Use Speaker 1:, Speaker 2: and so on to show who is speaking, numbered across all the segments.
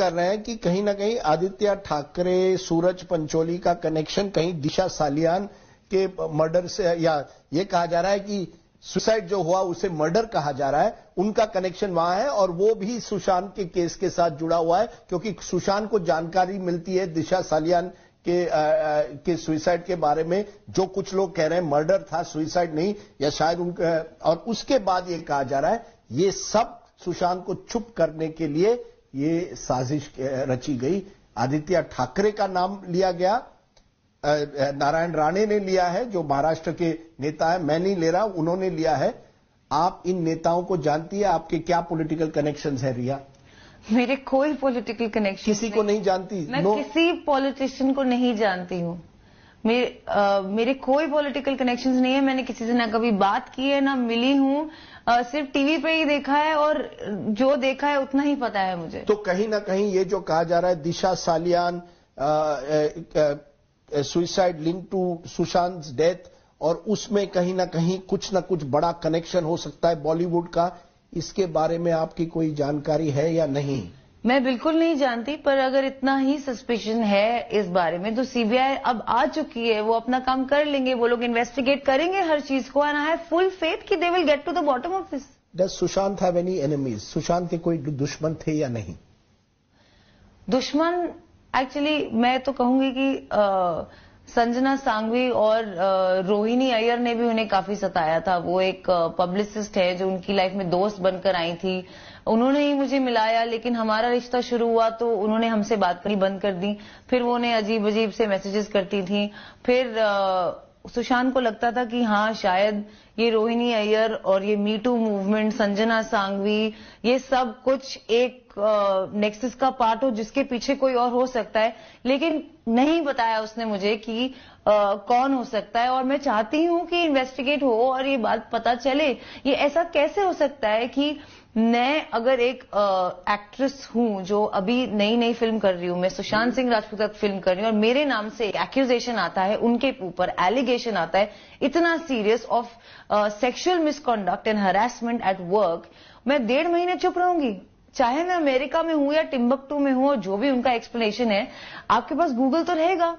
Speaker 1: कर रहे हैं कि कहीं ना कहीं आदित्य ठाकरे सूरज पंचोली का कनेक्शन कहीं दिशा सालियान के मर्डर से या ये कहा जा रहा है कि सुसाइड जो हुआ उसे मर्डर कहा जा रहा है उनका कनेक्शन वहां है और वो भी सुशांत के केस के साथ जुड़ा हुआ है क्योंकि सुशांत को जानकारी मिलती है दिशा सालियान के आ, आ, के सुइसाइड के बारे में जो कुछ लोग कह रहे हैं मर्डर था सुइसाइड नहीं या शायद उनका और उसके बाद ये कहा जा रहा है ये सब सुशांत को चुप करने के लिए ये साजिश रची गई आदित्य ठाकरे का नाम लिया गया नारायण राणे ने लिया है जो महाराष्ट्र के नेता है मैं नहीं ले रहा उन्होंने लिया है आप इन नेताओं को जानती है आपके क्या पॉलिटिकल कनेक्शन है रिया
Speaker 2: मेरे कोई पॉलिटिकल कनेक्शन किसी को नहीं
Speaker 1: जानती मैं no.
Speaker 2: किसी पॉलिटिशियन को नहीं जानती हूँ मेरे आ, मेरे कोई पॉलिटिकल कनेक्शंस नहीं है मैंने किसी से ना कभी बात की है ना मिली हूँ सिर्फ टीवी पे ही देखा है और जो देखा है उतना ही पता है मुझे
Speaker 1: तो कहीं ना कहीं ये जो कहा जा रहा है Disha Salian suicide link to Sushant death और उसमें कहीं ना कहीं कुछ ना कुछ बड़ा कनेक्शन हो सकता है बॉलीवुड का इसके बारे में आपकी कोई जानकारी है या नहीं
Speaker 2: मैं बिल्कुल नहीं जानती पर अगर इतना ही सस्पेशन है इस बारे में तो सीबीआई अब आ चुकी है वो अपना काम कर लेंगे वो लोग इन्वेस्टिगेट करेंगे हर चीज को and I have full faith कि they will get to the bottom of this
Speaker 1: does Sushant have any enemies Sushant के कोई दुश्मन थे या नहीं
Speaker 2: दुश्मन एक्चुअली मैं तो कहूंगी कि आ, संजना सांगवी और रोहिणी अय्यर ने भी उन्हें काफी सताया था वो एक पब्लिसिस्ट है जो उनकी लाइफ में दोस्त बनकर आई थी उन्होंने ही मुझे मिलाया लेकिन हमारा रिश्ता शुरू हुआ तो उन्होंने हमसे बात करनी बंद कर दी फिर वो उन्हें अजीब अजीब से मैसेजेस करती थी फिर सुशांत को लगता था कि हाँ शायद ये रोहिणी अय्यर और ये मीटू मूवमेंट संजना सांगवी ये सब कुछ एक नेक्सस का पार्ट हो जिसके पीछे कोई और हो सकता है लेकिन नहीं बताया उसने मुझे कि आ, कौन हो सकता है और मैं चाहती हूं कि इन्वेस्टिगेट हो और ये बात पता चले ये ऐसा कैसे हो सकता है कि मैं अगर एक एक्ट्रेस हूं जो अभी नई नई फिल्म कर रही हूं मैं सुशांत सिंह राजपूत फिल्म कर रही हूं और मेरे नाम से एक्यूजेशन आता है उनके ऊपर एलिगेशन आता है इतना serious of sexual misconduct and harassment at work मैं डेढ़ महीने चुप रहूंगी चाहे मैं अमेरिका में हूं या टिम्बकटू में हूं और जो भी उनका एक्सप्लेनेशन है आपके पास गूगल तो रहेगा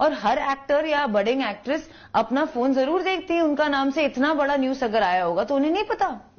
Speaker 2: और हर एक्टर या बडिंग एक्ट्रेस अपना फोन जरूर देखती है उनका नाम से इतना बड़ा न्यूज अगर आया होगा तो उन्हें नहीं पता